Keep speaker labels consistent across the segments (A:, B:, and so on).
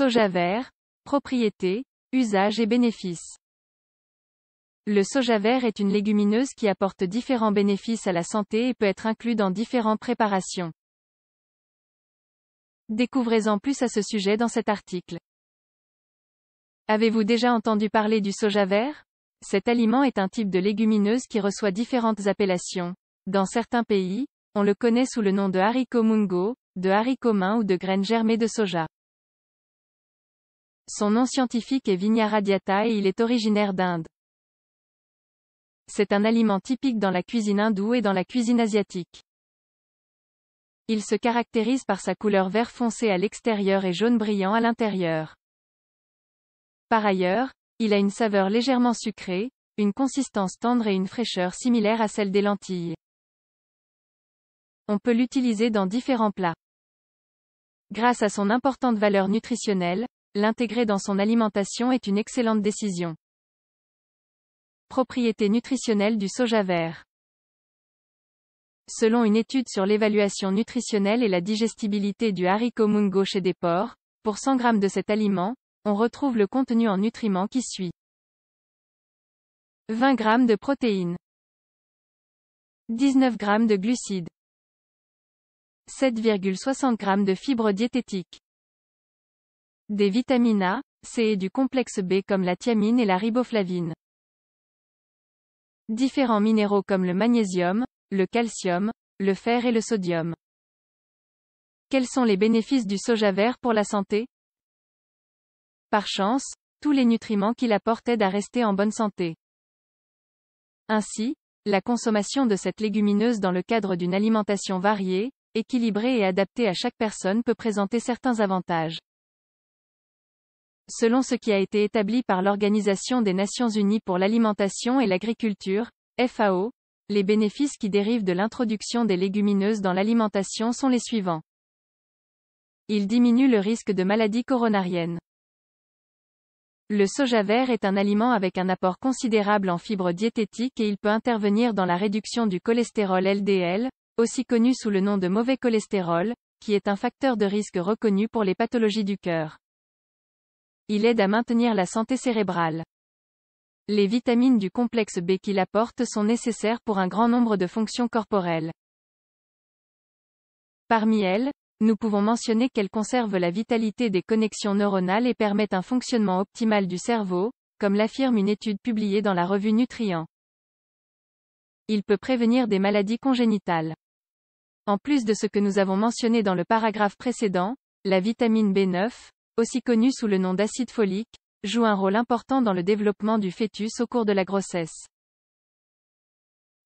A: Soja vert, propriété, usage et bénéfices. Le soja vert est une légumineuse qui apporte différents bénéfices à la santé et peut être inclus dans différentes préparations. Découvrez-en plus à ce sujet dans cet article. Avez-vous déjà entendu parler du soja vert Cet aliment est un type de légumineuse qui reçoit différentes appellations. Dans certains pays, on le connaît sous le nom de haricot mungo, de haricot main ou de graines germées de soja. Son nom scientifique est Vigna radiata et il est originaire d'Inde. C'est un aliment typique dans la cuisine hindoue et dans la cuisine asiatique. Il se caractérise par sa couleur vert foncé à l'extérieur et jaune brillant à l'intérieur. Par ailleurs, il a une saveur légèrement sucrée, une consistance tendre et une fraîcheur similaire à celle des lentilles. On peut l'utiliser dans différents plats. Grâce à son importante valeur nutritionnelle, L'intégrer dans son alimentation est une excellente décision. Propriétés nutritionnelles du soja vert. Selon une étude sur l'évaluation nutritionnelle et la digestibilité du haricot mungo chez des porcs, pour 100 g de cet aliment, on retrouve le contenu en nutriments qui suit. 20 g de protéines. 19 g de glucides. 7,60 g de fibres diététiques des vitamines A, C et du complexe B comme la thiamine et la riboflavine. Différents minéraux comme le magnésium, le calcium, le fer et le sodium. Quels sont les bénéfices du soja vert pour la santé Par chance, tous les nutriments qu'il apporte aident à rester en bonne santé. Ainsi, la consommation de cette légumineuse dans le cadre d'une alimentation variée, équilibrée et adaptée à chaque personne peut présenter certains avantages selon ce qui a été établi par l'Organisation des Nations Unies pour l'alimentation et l'agriculture, FAO, les bénéfices qui dérivent de l'introduction des légumineuses dans l'alimentation sont les suivants. Il diminue le risque de maladies coronariennes. Le soja vert est un aliment avec un apport considérable en fibres diététiques et il peut intervenir dans la réduction du cholestérol LDL, aussi connu sous le nom de mauvais cholestérol, qui est un facteur de risque reconnu pour les pathologies du cœur. Il aide à maintenir la santé cérébrale. Les vitamines du complexe B qu'il apporte sont nécessaires pour un grand nombre de fonctions corporelles. Parmi elles, nous pouvons mentionner qu'elles conservent la vitalité des connexions neuronales et permettent un fonctionnement optimal du cerveau, comme l'affirme une étude publiée dans la revue Nutrient. Il peut prévenir des maladies congénitales. En plus de ce que nous avons mentionné dans le paragraphe précédent, la vitamine B9, aussi connu sous le nom d'acide folique, joue un rôle important dans le développement du fœtus au cours de la grossesse.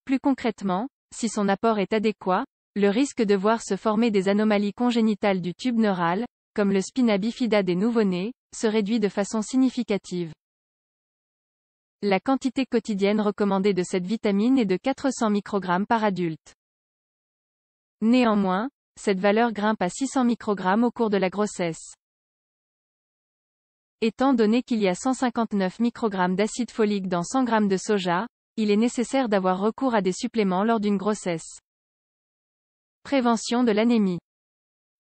A: Plus concrètement, si son apport est adéquat, le risque de voir se former des anomalies congénitales du tube neural, comme le spina bifida des nouveau-nés, se réduit de façon significative. La quantité quotidienne recommandée de cette vitamine est de 400 microgrammes par adulte. Néanmoins, cette valeur grimpe à 600 microgrammes au cours de la grossesse. Étant donné qu'il y a 159 microgrammes d'acide folique dans 100 g de soja, il est nécessaire d'avoir recours à des suppléments lors d'une grossesse. Prévention de l'anémie.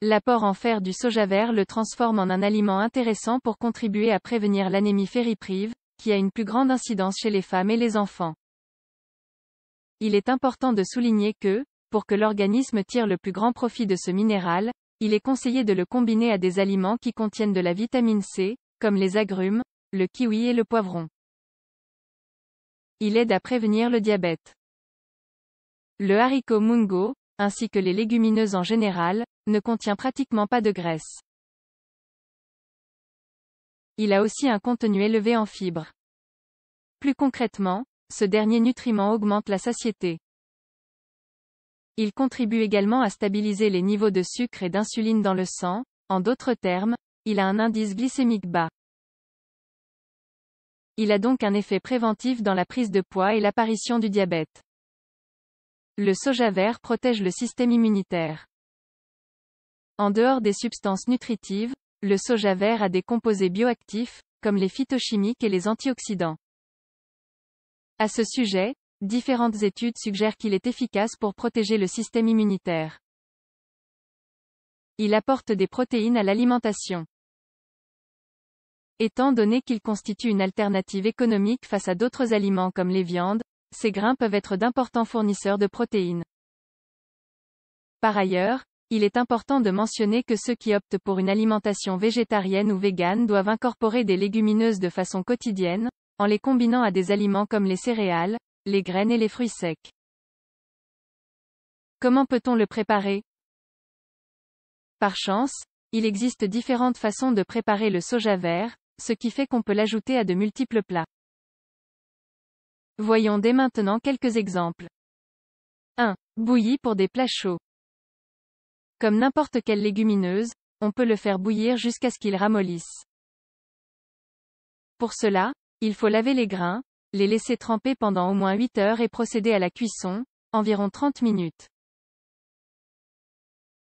A: L'apport en fer du soja vert le transforme en un aliment intéressant pour contribuer à prévenir l'anémie fériprive, qui a une plus grande incidence chez les femmes et les enfants. Il est important de souligner que, pour que l'organisme tire le plus grand profit de ce minéral, il est conseillé de le combiner à des aliments qui contiennent de la vitamine C, comme les agrumes, le kiwi et le poivron. Il aide à prévenir le diabète. Le haricot mungo, ainsi que les légumineuses en général, ne contient pratiquement pas de graisse. Il a aussi un contenu élevé en fibres. Plus concrètement, ce dernier nutriment augmente la satiété. Il contribue également à stabiliser les niveaux de sucre et d'insuline dans le sang, en d'autres termes, il a un indice glycémique bas. Il a donc un effet préventif dans la prise de poids et l'apparition du diabète. Le soja vert protège le système immunitaire. En dehors des substances nutritives, le soja vert a des composés bioactifs, comme les phytochimiques et les antioxydants. À ce sujet, différentes études suggèrent qu'il est efficace pour protéger le système immunitaire. Il apporte des protéines à l'alimentation. Étant donné qu'il constitue une alternative économique face à d'autres aliments comme les viandes, ces grains peuvent être d'importants fournisseurs de protéines. Par ailleurs, il est important de mentionner que ceux qui optent pour une alimentation végétarienne ou végane doivent incorporer des légumineuses de façon quotidienne, en les combinant à des aliments comme les céréales, les graines et les fruits secs. Comment peut-on le préparer Par chance, il existe différentes façons de préparer le soja vert, ce qui fait qu'on peut l'ajouter à de multiples plats. Voyons dès maintenant quelques exemples. 1. Bouilli pour des plats chauds. Comme n'importe quelle légumineuse, on peut le faire bouillir jusqu'à ce qu'il ramollisse. Pour cela, il faut laver les grains, les laisser tremper pendant au moins 8 heures et procéder à la cuisson, environ 30 minutes.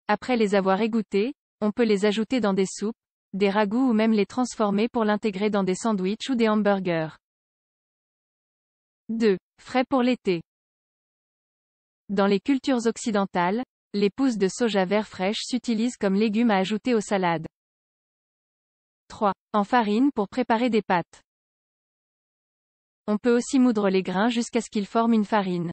A: Après les avoir égouttés, on peut les ajouter dans des soupes, des ragoûts ou même les transformer pour l'intégrer dans des sandwichs ou des hamburgers. 2. Frais pour l'été. Dans les cultures occidentales, les pousses de soja vert fraîche s'utilisent comme légumes à ajouter aux salades. 3. En farine pour préparer des pâtes. On peut aussi moudre les grains jusqu'à ce qu'ils forment une farine.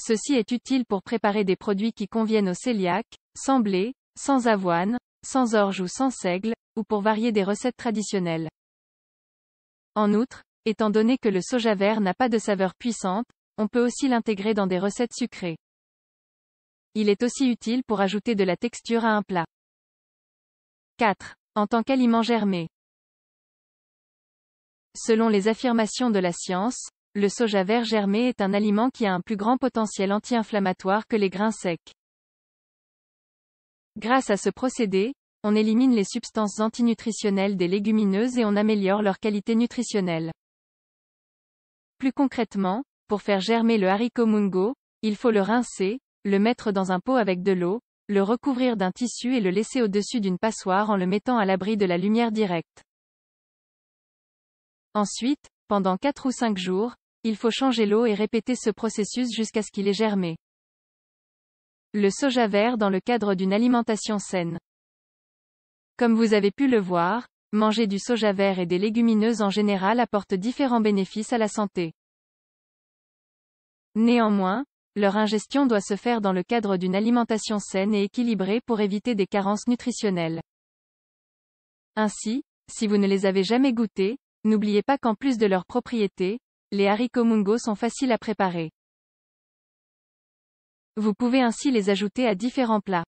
A: Ceci est utile pour préparer des produits qui conviennent aux céliaques, sans blé, sans avoine, sans orge ou sans seigle, ou pour varier des recettes traditionnelles. En outre, étant donné que le soja vert n'a pas de saveur puissante, on peut aussi l'intégrer dans des recettes sucrées. Il est aussi utile pour ajouter de la texture à un plat. 4. En tant qu'aliment germé. Selon les affirmations de la science, le soja vert germé est un aliment qui a un plus grand potentiel anti-inflammatoire que les grains secs. Grâce à ce procédé, on élimine les substances antinutritionnelles des légumineuses et on améliore leur qualité nutritionnelle. Plus concrètement, pour faire germer le haricot mungo, il faut le rincer, le mettre dans un pot avec de l'eau, le recouvrir d'un tissu et le laisser au-dessus d'une passoire en le mettant à l'abri de la lumière directe. Ensuite, pendant 4 ou 5 jours, il faut changer l'eau et répéter ce processus jusqu'à ce qu'il ait germé le soja vert dans le cadre d'une alimentation saine. Comme vous avez pu le voir, manger du soja vert et des légumineuses en général apporte différents bénéfices à la santé. Néanmoins, leur ingestion doit se faire dans le cadre d'une alimentation saine et équilibrée pour éviter des carences nutritionnelles. Ainsi, si vous ne les avez jamais goûtés, n'oubliez pas qu'en plus de leurs propriétés, les haricots mungo sont faciles à préparer. Vous pouvez ainsi les ajouter à différents plats.